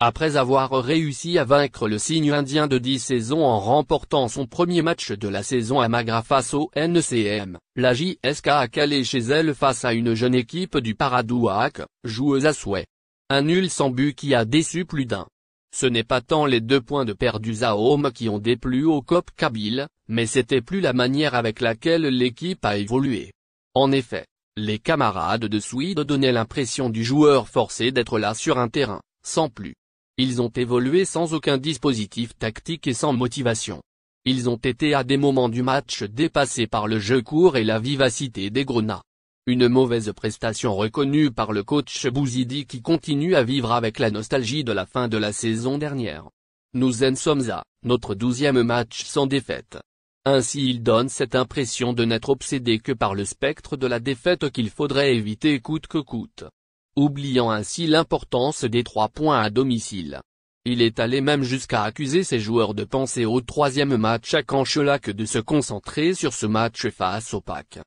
Après avoir réussi à vaincre le signe indien de 10 saisons en remportant son premier match de la saison à Magra face au NCM, la JSK a calé chez elle face à une jeune équipe du Paradouac, joueuse à souhait. Un nul sans but qui a déçu plus d'un. Ce n'est pas tant les deux points de perdus à home qui ont déplu au COP Kabyle, mais c'était plus la manière avec laquelle l'équipe a évolué. En effet, les camarades de Swede donnaient l'impression du joueur forcé d'être là sur un terrain, sans plus. Ils ont évolué sans aucun dispositif tactique et sans motivation. Ils ont été à des moments du match dépassés par le jeu court et la vivacité des Grenats. Une mauvaise prestation reconnue par le coach Bouzidi qui continue à vivre avec la nostalgie de la fin de la saison dernière. Nous en sommes à notre douzième match sans défaite. Ainsi il donne cette impression de n'être obsédé que par le spectre de la défaite qu'il faudrait éviter coûte que coûte oubliant ainsi l'importance des trois points à domicile. Il est allé même jusqu'à accuser ses joueurs de penser au troisième match à Canchola que de se concentrer sur ce match face au PAC.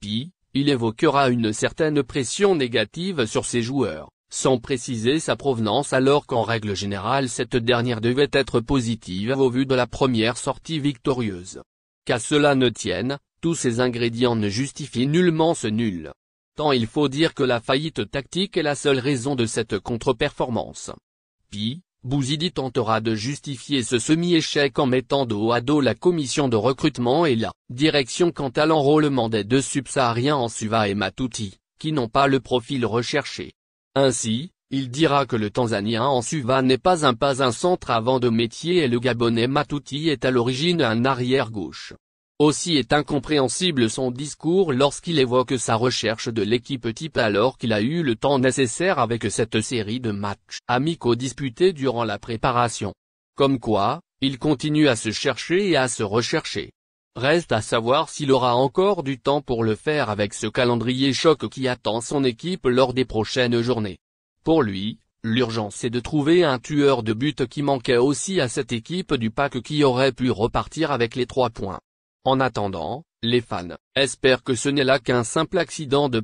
Puis, il évoquera une certaine pression négative sur ses joueurs, sans préciser sa provenance alors qu'en règle générale cette dernière devait être positive au vu de la première sortie victorieuse. Qu'à cela ne tienne, tous ces ingrédients ne justifient nullement ce nul. Tant il faut dire que la faillite tactique est la seule raison de cette contre-performance. Puis, Bouzidi tentera de justifier ce semi-échec en mettant dos à dos la commission de recrutement et la direction quant à l'enrôlement des deux subsahariens en Suva et Matuti, qui n'ont pas le profil recherché. Ainsi, il dira que le Tanzanien en Suva n'est pas un pas un centre avant de métier et le Gabonais Matuti est à l'origine un arrière-gauche. Aussi est incompréhensible son discours lorsqu'il évoque sa recherche de l'équipe type alors qu'il a eu le temps nécessaire avec cette série de matchs amicaux disputés durant la préparation. Comme quoi, il continue à se chercher et à se rechercher. Reste à savoir s'il aura encore du temps pour le faire avec ce calendrier choc qui attend son équipe lors des prochaines journées. Pour lui, l'urgence est de trouver un tueur de but qui manquait aussi à cette équipe du pack qui aurait pu repartir avec les trois points. En attendant, les fans espèrent que ce n'est là qu'un simple accident de